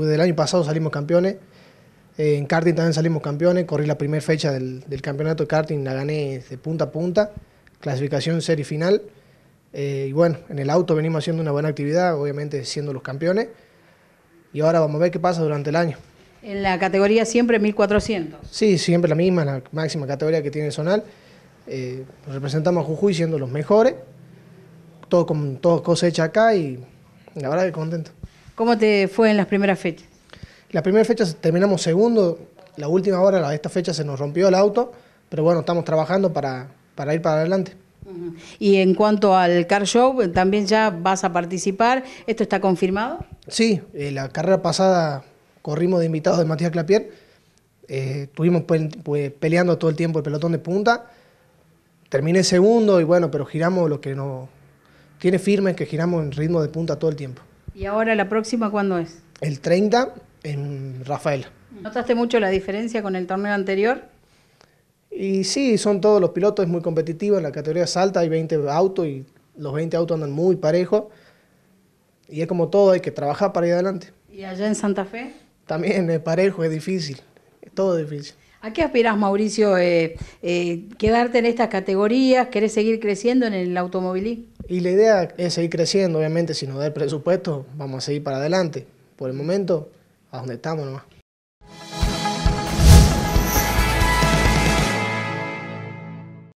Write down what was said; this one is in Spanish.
Desde del año pasado salimos campeones. Eh, en karting también salimos campeones. Corrí la primera fecha del, campeonato de karting, la gané de punta a punta. Clasificación, serie final. Eh, y bueno, en el auto venimos haciendo una buena actividad, obviamente siendo los campeones. Y ahora vamos a ver qué pasa durante el año. En la categoría siempre 1400. Sí, siempre la misma, la máxima categoría que tiene Zonal. Eh, representamos a Jujuy siendo los mejores. Todo, con, todo hechas acá y la verdad que contento. ¿Cómo te fue en las primeras fechas? Las primeras fechas terminamos segundo, la última hora, de esta fecha se nos rompió el auto, pero bueno, estamos trabajando para, ir para adelante. Y en cuanto al car show, también ya vas a participar. ¿Esto está confirmado? Sí, eh, la carrera pasada corrimos de invitados de Matías Clapier. Eh, estuvimos peleando todo el tiempo el pelotón de punta. Terminé segundo y bueno, pero giramos lo que no tiene firme, que giramos en ritmo de punta todo el tiempo. ¿Y ahora la próxima cuándo es? El 30 en Rafael. ¿Notaste mucho la diferencia con el torneo anterior? Y sí, son todos los pilotos, es muy competitivo. En la categoría salta hay 20 autos y los 20 autos andan muy parejos. Y es como todo, hay que trabajar para ir adelante. ¿Y allá en Santa Fe? También es parejo, es difícil. Es todo difícil. ¿A qué aspiras, Mauricio? Eh, eh, ¿Quedarte en estas categorías? ¿Querés seguir creciendo en el automovilismo? Y la idea es seguir creciendo, obviamente, si no da el presupuesto, vamos a seguir para adelante. Por el momento, a donde estamos nomás.